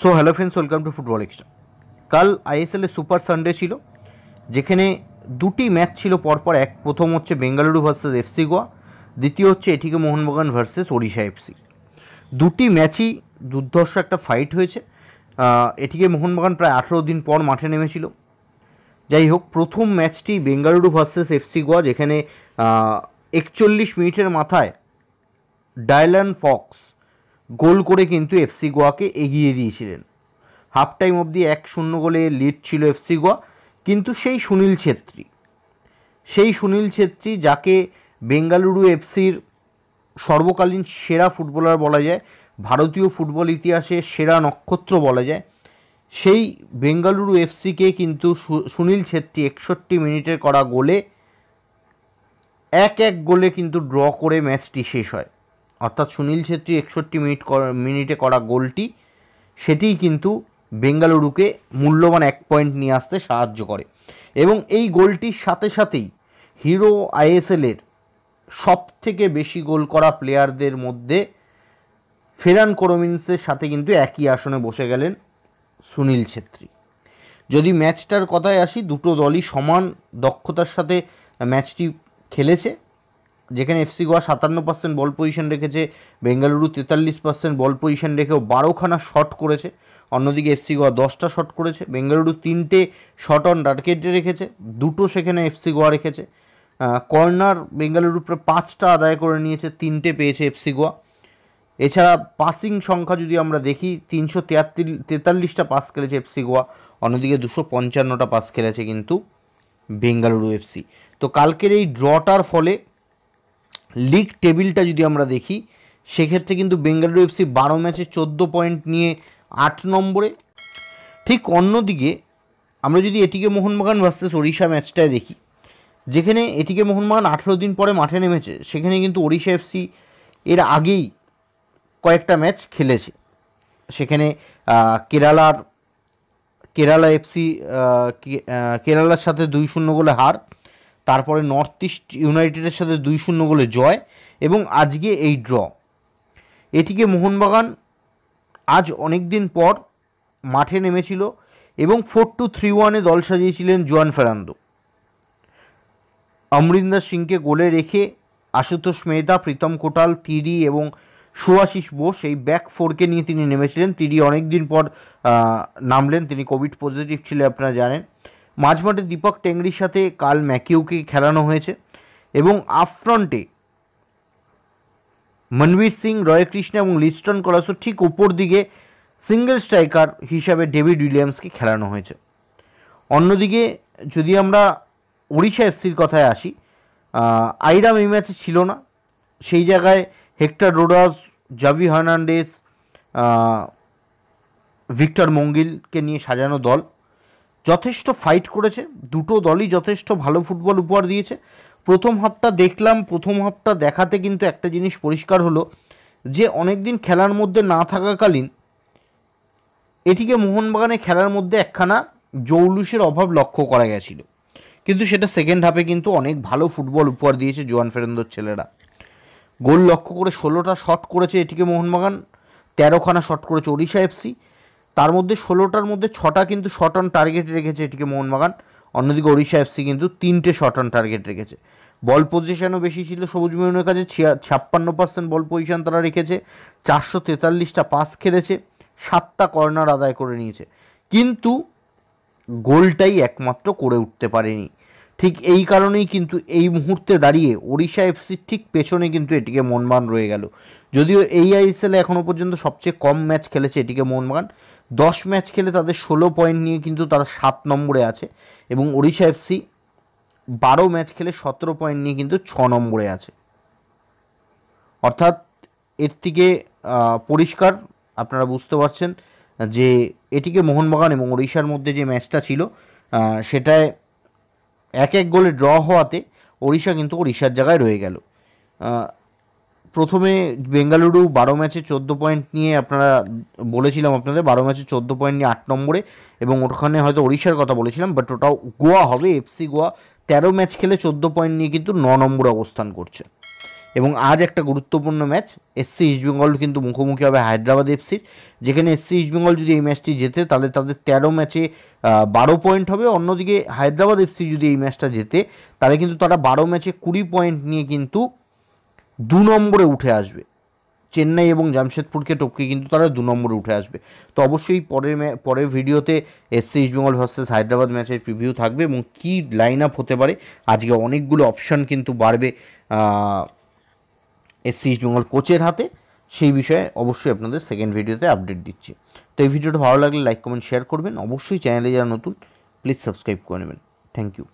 so hello friends welcome to football extra কাল আইএসএলে super Sunday ছিল যেখানে দুটি ম্যাচ ছিল পরপর এক প্রথম হচ্ছে বেঙ্গালুরু ভার্সেস এফসি গোয়া দ্বিতীয় হচ্ছে এটিকে মোহনবাগান ভার্সেস ওড়িশা এফসি দুটি ম্যাচই দুর্ধর্ষ একটা ফাইট হয়েছে এটিকে মোহনবাগান প্রায় আঠেরো দিন পর মাঠে নেমেছিল যাই হোক প্রথম ম্যাচটি বেঙ্গালুরু ভার্সেস এফসি গোয়া যেখানে একচল্লিশ মিনিটের মাথায় ডায়লান ফক্স গোল করে কিন্তু এফসি গোয়াকে এগিয়ে দিয়েছিলেন হাফ টাইম অবধি এক শূন্য গোলে লিড ছিল এফসি গোয়া কিন্তু সেই সুনীল ছেত্রী সেই সুনীল ছেত্রী যাকে বেঙ্গালুরু এফসির সর্বকালীন সেরা ফুটবলার বলা যায় ভারতীয় ফুটবল ইতিহাসে সেরা নক্ষত্র বলা যায় সেই বেঙ্গালুরু এফসিকে কিন্তু সুনীল ছেত্রী একষট্টি মিনিটের করা গোলে এক এক গোলে কিন্তু ড্র করে ম্যাচটি শেষ হয় অর্থাৎ সুনীল ছেত্রী একষট্টি মিনিট মিনিটে করা গোলটি সেটিই কিন্তু বেঙ্গালুরুকে মূল্যবান এক পয়েন্ট নিয়ে আসতে সাহায্য করে এবং এই গোলটির সাথে সাথেই হিরো আইএসএলের সব থেকে বেশি গোল করা প্লেয়ারদের মধ্যে ফেরান কোরমিন্সের সাথে কিন্তু একই আসনে বসে গেলেন সুনীল ছেত্রী যদি ম্যাচটার কথায় আসি দুটো দলই সমান দক্ষতার সাথে ম্যাচটি খেলেছে যেখানে এফসি গোয়া সাতান্ন পার্সেন্ট বল পজিশন রেখেছে বেঙ্গালুরু তেতাল্লিশ পার্সেন্ট বল পজিশন রেখেও বারোখানা শট করেছে অন্যদিকে এফসি গোয়া দশটা শট করেছে বেঙ্গালুরু তিনটে শট অন টার্গেটে রেখেছে দুটো সেখানে এফসি গোয়া রেখেছে কর্নার বেঙ্গালুরু প্রায় পাঁচটা আদায় করে নিয়েছে তিনটে পেয়েছে এফসি গোয়া এছাড়া পাসিং সংখ্যা যদি আমরা দেখি তিনশো তেতাল্লিশটা পাস খেলেছে এফসি গোয়া অন্যদিকে দুশো পঞ্চান্নটা পাস খেলেছে কিন্তু বেঙ্গালুরু এফসি তো কালকের এই ড্রটার ফলে লিগ টেবিলটা যদি আমরা দেখি সেক্ষেত্রে কিন্তু বেঙ্গালুরু এফসি বারো ম্যাচে চোদ্দো পয়েন্ট নিয়ে আট নম্বরে ঠিক অন্যদিকে আমরা যদি এটিকে মোহনবাগান ভার্সেস ওড়িশা ম্যাচটায় দেখি যেখানে এটিকে মোহনবাগান আঠেরো দিন পরে মাঠে নেমেছে সেখানে কিন্তু ওড়িশা এফসি এর আগেই কয়েকটা ম্যাচ খেলেছে সেখানে কেরালার কেরালা এফসি কেরালার সাথে দুই শূন্য গোলে হার তারপরে নর্থ ইস্ট ইউনাইটেডের সাথে দুই শূন্য গোলে জয় এবং আজকে এই ড্র এটিকে মোহনবাগান আজ অনেক দিন পর মাঠে নেমেছিল এবং ফোর টু থ্রি ওয়ানে দল সাজিয়েছিলেন জোয়ান ফেরান্দো অমরিন্দর সিংকে গোলে রেখে আশুতোষ মেহতা প্রীতম কোটাল তিরি এবং সুভাশিস বোস এই ব্যাক ফোরকে নিয়ে তিনি নেমেছিলেন তিনি অনেক দিন পর নামলেন তিনি কোভিড পজিটিভ ছিলেন আপনারা জানেন মাঝমাঠে দীপক টেংরির সাথে কাল ম্যাকিউকে খেলানো হয়েছে এবং আফ্রন্টে মনবীর সিং রয় কৃষ্ণ এবং লিস্টন কলাসো ঠিক উপর দিকে সিঙ্গেল স্ট্রাইকার হিসাবে ডেভিড উইলিয়ামসকে খেলানো হয়েছে অন্যদিকে যদি আমরা ওড়িশা এফসির কথায় আসি আইরাম এই ম্যাচে ছিল না সেই জায়গায় Hector Rodas Javi Hernandez Victor মঙ্গিলকে নিয়ে সাজানো দল যথেষ্ট ফাইট করেছে দুটো দলই যথেষ্ট ভালো ফুটবল উপহার দিয়েছে প্রথম হাফটা দেখলাম প্রথম হাফটা দেখাতে কিন্তু একটা জিনিস পরিষ্কার হলো যে অনেক দিন খেলার মধ্যে না থাকাকালীন এটিকে মোহনবাগানে খেলার মধ্যে একখানা জৌলুসের অভাব লক্ষ্য করা গেছিল কিন্তু সেটা সেকেন্ড হাফে কিন্তু অনেক ভালো ফুটবল উপহার দিয়েছে জোয়ান ফেরেন্দোর ছেলেরা গোল লক্ষ্য করে ষোলোটা শট করেছে এটিকে মোহনবাগান তেরোখানা শট করেছে ওড়িশা এফসি তার মধ্যে ষোলোটার মধ্যে ছটা কিন্তু শর্ট অন টার্গেট রেখেছে এটিকে মোহনবাগান অন্যদিকে ওড়িশা এফসি কিন্তু তিনটে শর্ট অন টার্গেট রেখেছে বল পজিশনও বেশি ছিল সবুজ মিলনের কাছে ছাপ্পান্ন পার্সেন্ট বল পজিশন তারা রেখেছে চারশো তেতাল্লিশটা পাস খেলেছে সাতটা কর্নার আদায় করে নিয়েছে কিন্তু গোলটাই একমাত্র করে উঠতে পারেনি ঠিক এই কারণেই কিন্তু এই মুহূর্তে দাঁড়িয়ে ওড়িশা এফসির ঠিক পেছনে কিন্তু এটিকে মনমান রয়ে গেল যদিও এই আইএসএলে এখনও পর্যন্ত সবচেয়ে কম ম্যাচ খেলেছে এটিকে মোহনবাগান দশ ম্যাচ খেলে তাদের ষোলো পয়েন্ট নিয়ে কিন্তু তারা সাত নম্বরে আছে এবং ওড়িশা এফসি বারো ম্যাচ খেলে সতেরো পয়েন্ট নিয়ে কিন্তু ছ নম্বরে আছে অর্থাৎ এর থেকে পরিষ্কার আপনারা বুঝতে পারছেন যে এটিকে মোহনবাগান এবং ওড়িশার মধ্যে যে ম্যাচটা ছিল সেটায় এক এক গোলে ড্র হওয়াতে ওড়িশা কিন্তু ওড়িশার জায়গায় রয়ে গেল প্রথমে বেঙ্গালুরু বারো ম্যাচে চোদ্দো পয়েন্ট নিয়ে আপনারা বলেছিলাম আপনাদের বারো ম্যাচে চোদ্দো পয়েন্ট নিয়ে আট নম্বরে এবং ওখানে হয়তো ওড়িশার কথা বলেছিলাম বাট ওটাও গোয়া হবে এফসি গোয়া তেরো ম্যাচ খেলে চোদ্দো পয়েন্ট নিয়ে কিন্তু ন নম্বরে অবস্থান করছে এবং আজ একটা গুরুত্বপূর্ণ ম্যাচ এসসি ইস্টবেঙ্গল কিন্তু মুখোমুখি হবে হায়দ্রাবাদ এফসির যেখানে এসসি ইস্টবেঙ্গল যদি এই ম্যাচটি জেতে তাহলে তাদের তেরো ম্যাচে বারো পয়েন্ট হবে অন্যদিকে হায়দ্রাবাদ এফসি যদি এই ম্যাচটা জেতে তাহলে কিন্তু তারা বারো ম্যাচে কুড়ি পয়েন্ট নিয়ে কিন্তু দু নম্বরে উঠে আসবে চেন্নাই এবং জামশেদপুরকে টপকে কিন্তু তারা দু নম্বরে উঠে আসবে তো অবশ্যই পরের পরের ভিডিওতে এসসি ইস্টবেঙ্গল ভার্সেস হায়দ্রাবাদ ম্যাচের প্রিভিউ থাকবে এবং কী লাইন আপ হতে পারে আজকে অনেকগুলো অপশান কিন্তু বাড়বে এস ইস্ট বেঙ্গল কোচের হাতে সেই বিষয়ে অবশ্যই আপনাদের সেকেন্ড ভিডিওতে আপডেট দিচ্ছি তো এই ভিডিওটা ভালো লাগলে লাইক কমেন্ট শেয়ার করবেন অবশ্যই চ্যানেলে যারা নতুন প্লিজ সাবস্ক্রাইব করে নেবেন থ্যাংক ইউ